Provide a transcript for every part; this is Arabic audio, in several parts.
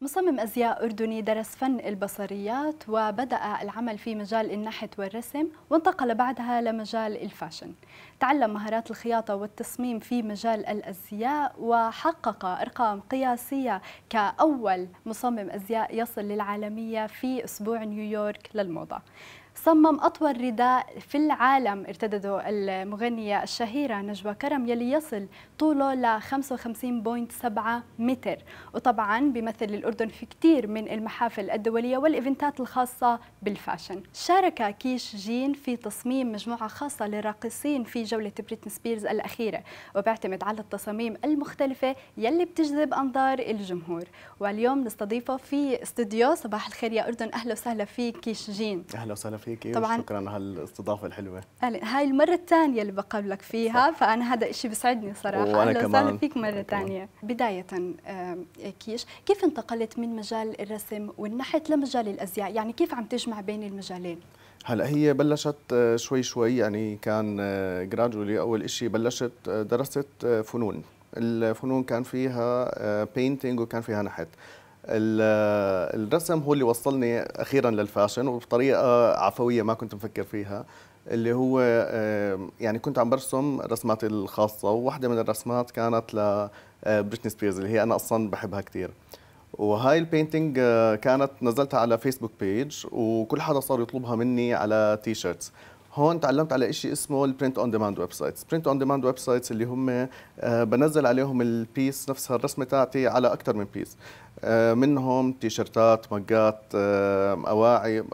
مصمم أزياء أردني درس فن البصريات وبدأ العمل في مجال النحت والرسم وانتقل بعدها لمجال الفاشن تعلم مهارات الخياطة والتصميم في مجال الأزياء وحقق أرقام قياسية كأول مصمم أزياء يصل للعالمية في أسبوع نيويورك للموضة صمم أطول رداء في العالم ارتدته المغنية الشهيرة نجوى كرم يلي يصل طوله ل 55.7 متر وطبعا بيمثل الأردن في كثير من المحافل الدولية والإيفنتات الخاصة بالفاشن شارك كيش جين في تصميم مجموعة خاصة للراقصين في جولة بريتن سبيرز الأخيرة وبيعتمد على التصاميم المختلفة يلي بتجذب أنظار الجمهور واليوم نستضيفه في استوديو صباح الخير يا أردن أهلا وسهلا فيك كيش جين أهلا وسهلا فيك فيك إيه؟ طبعا شكرا على الاستضافه الحلوه هاي المره الثانيه اللي بقابلك فيها صح. فانا هذا الشيء بيسعدني صراحه وانا كمان فيك مره ثانيه بدايه إيه، كيش كيف انتقلت من مجال الرسم والنحت لمجال الازياء يعني كيف عم تجمع بين المجالين هلا هي بلشت آه، شوي شوي يعني كان جرادولي آه، اول شيء بلشت آه، درست فنون الفنون كان فيها بينتينج وكان فيها نحت الرسم هو اللي وصلني اخيرا للفاشن وبطريقه عفويه ما كنت مفكر فيها اللي هو يعني كنت عم برسم رسماتي الخاصه وواحده من الرسمات كانت لبريتني سبيرز آه، اللي هي انا اصلا بحبها كثير وهاي البينتينج آه، كانت نزلتها على فيسبوك بيج وكل حدا صار يطلبها مني على تي شيرتس هون تعلمت على شيء اسمه البرنت اون ديماند ويب سايتس برنت اون ديماند ويب سايتس اللي هم آه، بنزل عليهم البيس نفسها الرسمه تاعتي على اكثر من بيس آه، منهم تيشرتات مقات آه، اواعي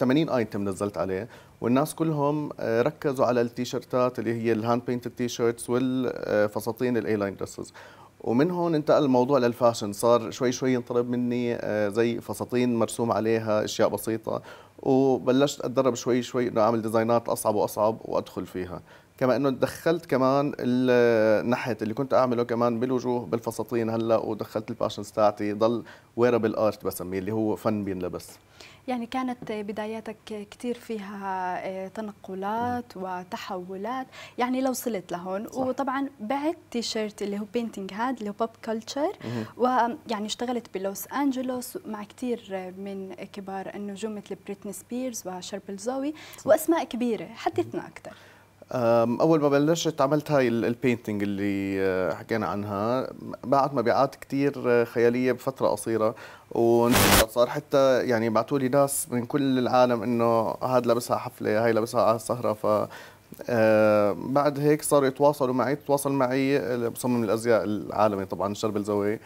80 ايتم نزلت عليه والناس كلهم ركزوا على التيشيرتات اللي هي الهاند بينتد تي شيرتس والفساتين الاي لاين درسز ومن هون انتقل الموضوع للفاشن صار شوي شوي ينطلب مني آه، زي فساتين مرسوم عليها اشياء بسيطه وبلشت اتدرب شوي شوي انه اعمل ديزاينات اصعب واصعب وادخل فيها كما انه دخلت كمان النحت آه، اللي كنت اعمله كمان بالوجوه بالفساتين هلا ودخلت الفاشن تاعتي ضل ويرابل ارت بسميه اللي هو فن بينلبس يعني كانت بداياتك كثير فيها آه، تنقلات وتحولات يعني لو وصلت لهون صح. وطبعا بعت تيشيرت اللي هو بينتينج هاد اللي هو بوب كلتشر ويعني اشتغلت بلوس انجلوس مع كثير من كبار النجوم مثل بريتني سبيرز وشربل زوي واسماء كبيره حدثنا اكثر اول ما بلشت عملت هاي البينتينج اللي آه، حكينا عنها باعت مبيعات كثير آه، خياليه بفتره قصيره وصار حتى يعني بعثوا لي ناس من كل العالم انه هذا لابسها حفله هاي لابسها على السهره ف آه، بعد هيك صاروا يتواصلوا معي تواصل معي مصمم الازياء العالمي طبعا شرب الزوي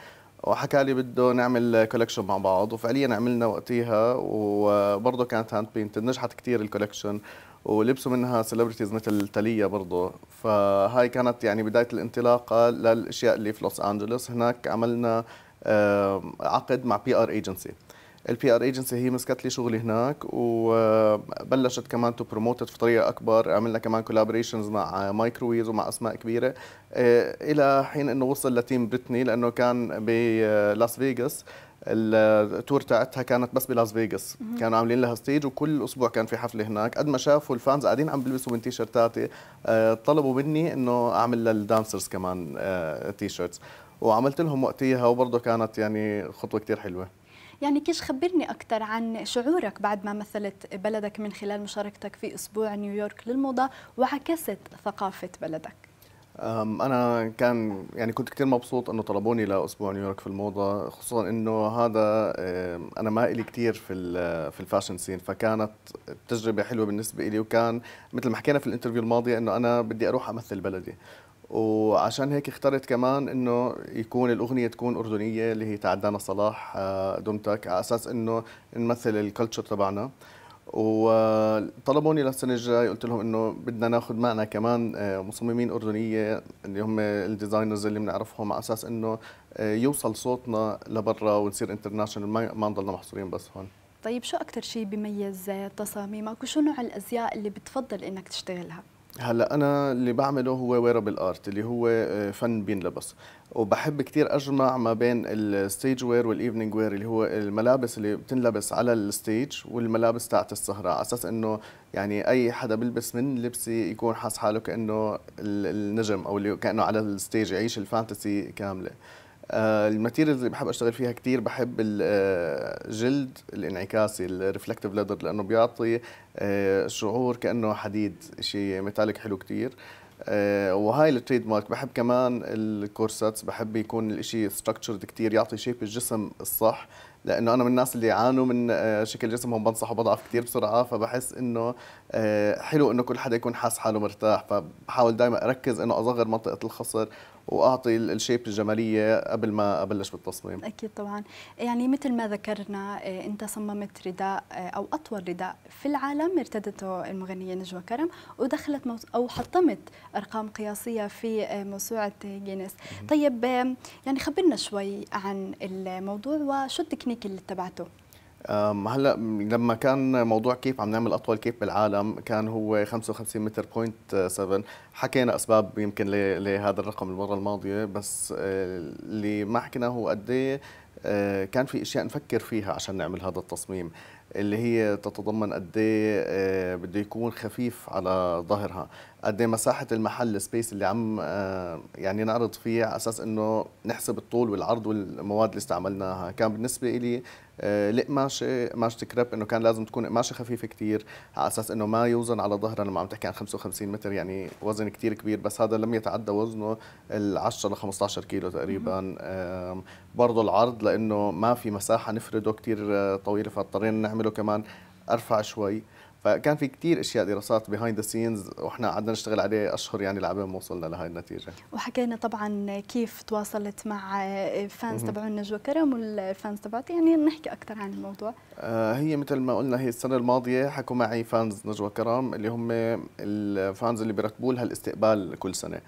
وحكى لي بده نعمل كولكشن مع بعض وفعليا عملنا وقتها وبرضه كانت هاند بينتد نجحت كثير الكولكشن ولبسوا منها سيلبرتيز مثل تاليا برضه فهاي كانت يعني بدايه الانطلاقه للاشياء اللي في لوس انجلوس هناك عملنا عقد مع بي ار ايجنسي البي ار ايجنسي هي مسكت لي شغلي هناك وبلشت كمان تو في بطريقه اكبر عملنا كمان كولابوريشنز مع مايكرويز ومع اسماء كبيره آه، الى حين انه وصل لتيم بريتني لانه كان بلاس آه، فيغاس التور تاعتها كانت بس بلاس فيغاس كانوا عاملين لها ستيج وكل اسبوع كان في حفله هناك قد ما شافوا الفانز قاعدين عم بلبسوا من تيشرتاتي آه، طلبوا مني انه اعمل للدانسرز كمان تيشرتس آه، وعملت لهم وقتيها وبرضه كانت يعني خطوه كثير حلوه يعني كيش خبرني أكثر عن شعورك بعد ما مثلت بلدك من خلال مشاركتك في أسبوع نيويورك للموضة وعكست ثقافة بلدك انا كان يعني كنت كثير مبسوط انه طلبوني لاسبوع نيويورك في الموضه خصوصا انه هذا انا ما إلي كثير في في الفاشن سين فكانت تجربه حلوه بالنسبه لي وكان مثل ما حكينا في الانترفيو الماضيه انه انا بدي اروح امثل بلدي وعشان هيك اخترت كمان انه يكون الاغنيه تكون اردنيه اللي هي تعدانا صلاح دمتك على اساس انه نمثل الكلتشر تبعنا وطلبوني للسنه الجاي قلت لهم انه بدنا ناخذ معنا كمان آه، مصممين اردنيه اللي هم الديزاينرز اللي بنعرفهم على اساس انه آه، يوصل صوتنا لبرا ونصير انترناشونال ما نضلنا محصورين بس هون طيب شو اكثر شيء بيميز تصاميمك وشو نوع الازياء اللي بتفضل انك تشتغلها هلا انا اللي بعمله هو ويرابل ارت اللي هو آه، فن بينلبس وبحب كثير اجمع ما بين الستيج وير والايفنينج وير اللي هو الملابس اللي بتنلبس على الستيج والملابس تاعت السهره على اساس انه يعني اي حدا بلبس من لبسي يكون حاس حاله كانه النجم او اللي كانه على الستيج يعيش الفانتسي كامله آه، الماتيريالز اللي بحب اشتغل فيها كثير بحب الجلد آه، الانعكاسي الريفلكتيف ليذر لانه بيعطي آه، شعور كانه حديد شيء ميتاليك حلو كثير وهاي التريد مارك بحب كمان الكورسات بحب يكون الاشي ستراكتشرد كثير يعطي شيب الجسم الصح لانه انا من الناس اللي يعانوا من شكل جسمهم بنصحوا بضعف كثير بسرعه فبحس انه آه، حلو انه كل حدا يكون حاس حاله مرتاح فبحاول دائما اركز انه اصغر منطقه الخصر واعطي الشيب الجماليه قبل ما ابلش بالتصميم اكيد طبعا يعني مثل ما ذكرنا آه، انت صممت رداء آه، او اطول رداء في العالم ارتدته المغنيه نجوى كرم ودخلت او حطمت ارقام قياسيه في موسوعه جينيس طيب يعني خبرنا شوي عن الموضوع وشو التكنيك اللي اتبعته هلا لما كان موضوع كيف عم نعمل اطول كيف بالعالم كان هو 55 متر بوينت 7 حكينا اسباب يمكن لهذا الرقم المره الماضيه بس آه، اللي ما حكيناه هو قد إيه، آه، كان في اشياء نفكر فيها عشان نعمل هذا التصميم اللي هي تتضمن قد إيه، آه، بده يكون خفيف على ظهرها قد ايه مساحه المحل السبيس اللي عم آه، يعني نعرض فيه على اساس انه نحسب الطول والعرض والمواد اللي استعملناها كان بالنسبه لي القماشه آه، قماشه كريب انه كان لازم تكون قماشه خفيفه كثير على اساس انه ما يوزن على ظهرها لما عم تحكي عن 55 متر يعني وزن كثير كبير بس هذا لم يتعدى وزنه ال 10 ل 15 كيلو تقريبا برضه العرض لانه ما في مساحه نفرده كثير طويله فاضطرينا نعمل اعمله كمان ارفع شوي فكان في كتير اشياء دراسات بيهايند ذا سينز واحنا قعدنا نشتغل عليه اشهر يعني لعبين ما وصلنا لهي النتيجه وحكينا طبعا كيف تواصلت مع الفانز تبعون نجوى كرم والفانز تبعتي يعني نحكي اكثر عن الموضوع آه هي مثل ما قلنا هي السنه الماضيه حكوا معي فانز نجوى كرم اللي هم الفانز اللي بيرتبوا لها الاستقبال كل سنه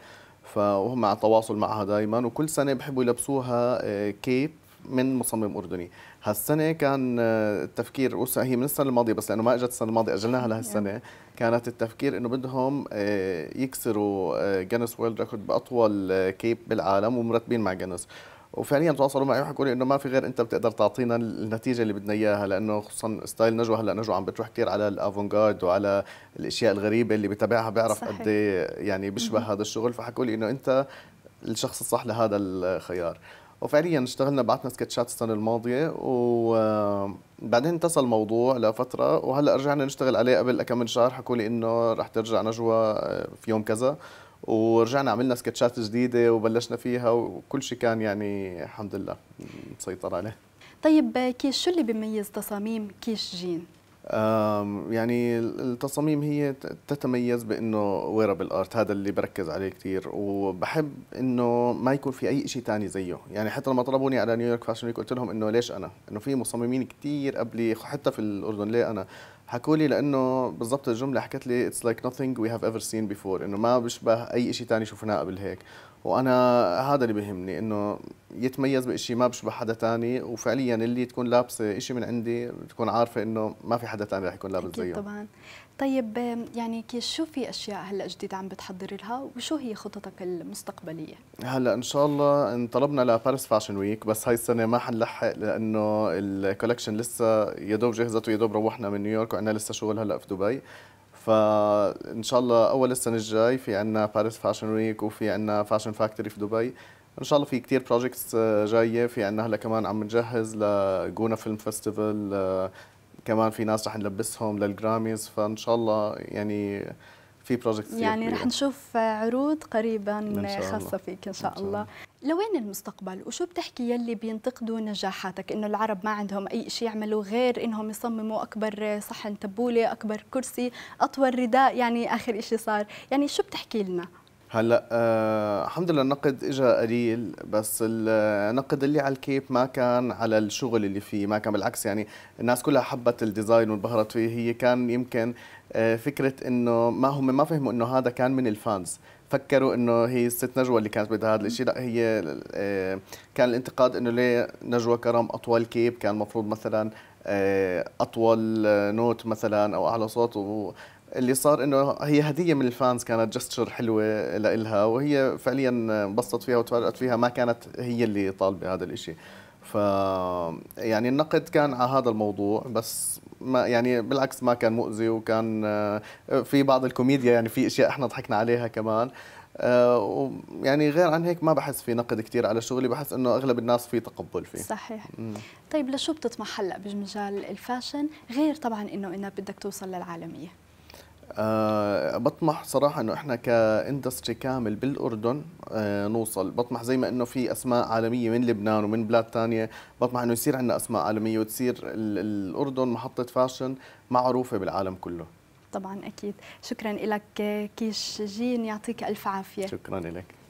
فهم على تواصل معها دائما وكل سنه بحبوا يلبسوها كيب آه، من مصمم اردني هالسنه كان آه، التفكير هي من السنه الماضيه بس لانه ما اجت السنه الماضيه اجلناها لهالسنه كانت التفكير انه بدهم آه، يكسروا جينيس وورلد ريكورد باطول آه، كيب بالعالم ومرتبين مع جينيس وفعليا تواصلوا معي وحكوا لي انه ما في غير انت بتقدر تعطينا النتيجه اللي بدنا اياها لانه خصوصا ستايل نجوى هلا نجوى عم بتروح كثير على الافونغارد وعلى الاشياء الغريبه اللي بتابعها بيعرف قد إيه يعني بيشبه هذا الشغل فحكوا لي انه انت الشخص الصح لهذا الخيار وفعليا اشتغلنا بعثنا سكتشات السنه الماضيه وبعدين اتصل الموضوع لفتره وهلا رجعنا نشتغل عليه قبل كم من شهر حكوا لي انه رح ترجع نجوى آه، في يوم كذا ورجعنا عملنا سكتشات جديده وبلشنا فيها وكل شيء كان يعني الحمد لله مسيطر عليه طيب آه، كيش شو اللي بيميز تصاميم كيش جين يعني التصاميم هي تتميز بانه ويرابل ارت هذا اللي بركز عليه كثير وبحب انه ما يكون في اي شيء ثاني زيه يعني حتى لما طلبوني على نيويورك فاشن ويك قلت لهم انه ليش انا انه في مصممين كثير قبلي حتى في الاردن ليه انا حكوا لي لانه بالضبط الجمله حكت لي اتس لايك نوتينج وي هاف ايفر سين بيفور انه ما بيشبه اي شيء ثاني شفناه قبل هيك وانا هذا اللي بهمني انه يتميز بشيء ما بشبه حدا تاني وفعليا اللي تكون لابسه شيء من عندي تكون عارفه انه ما في حدا تاني رح يكون لابس زيه طبعا طيب يعني كيف شو في اشياء هلا جديده عم بتحضر لها وشو هي خططك المستقبليه هلا ان شاء الله انطلبنا لباريس فاشن ويك بس هاي السنه ما حنلحق لانه الكولكشن لسه يا دوب جهزت ويا دوب روحنا من نيويورك وعندنا لسه شغل هلا في دبي فان شاء الله اول السنه الجاي في عندنا باريس فاشن ويك وفي عندنا فاشن فاكتوري في دبي ان شاء الله في كتير بروجكتس آه، جايه في عندنا هلا كمان عم نجهز لجونا فيلم فيستيفال كمان في ناس رح نلبسهم للجراميز فان شاء الله يعني في بروجكت يعني رح نشوف عروض قريبا خاصه فيك ان شاء الله, الله. لوين المستقبل وشو بتحكي يلي بينتقدوا نجاحاتك انه العرب ما عندهم اي شيء يعملوا غير انهم يصمموا اكبر صحن تبوله اكبر كرسي اطول رداء يعني اخر شيء صار يعني شو بتحكي لنا هلا آه الحمد لله النقد اجى قليل بس آه، النقد اللي على الكيب ما كان على الشغل اللي فيه ما كان بالعكس يعني الناس كلها حبت الديزاين وانبهرت فيه هي كان يمكن آه، فكره انه ما هم ما فهموا انه هذا كان من الفانز فكروا انه هي الست نجوى اللي كانت بدها هذا الشيء لا هي آه، كان الانتقاد انه ليه نجوى كرم اطول كيب كان المفروض مثلا آه، اطول نوت مثلا او اعلى صوت اللي صار انه هي هديه من الفانز كانت جستشر حلوه لإلها وهي فعليا انبسطت فيها وتفاجات فيها ما كانت هي اللي طالبه هذا الشيء ف يعني النقد كان على هذا الموضوع بس ما يعني بالعكس ما كان مؤذي وكان آه، في بعض الكوميديا يعني في اشياء احنا ضحكنا عليها كمان آه، يعني غير عن هيك ما بحس في نقد كثير على شغلي بحس انه اغلب الناس في تقبل فيه صحيح مم. طيب لشو بتطمح هلا بمجال الفاشن غير طبعا انه انك بدك توصل للعالميه أه بطمح صراحه انه احنا كاندستري كامل بالاردن أه نوصل بطمح زي ما انه في اسماء عالميه من لبنان ومن بلاد تانية بطمح انه يصير عندنا اسماء عالميه وتصير الاردن محطه فاشن معروفه بالعالم كله طبعا اكيد شكرا لك كيش جين يعطيك الف عافيه شكرا لك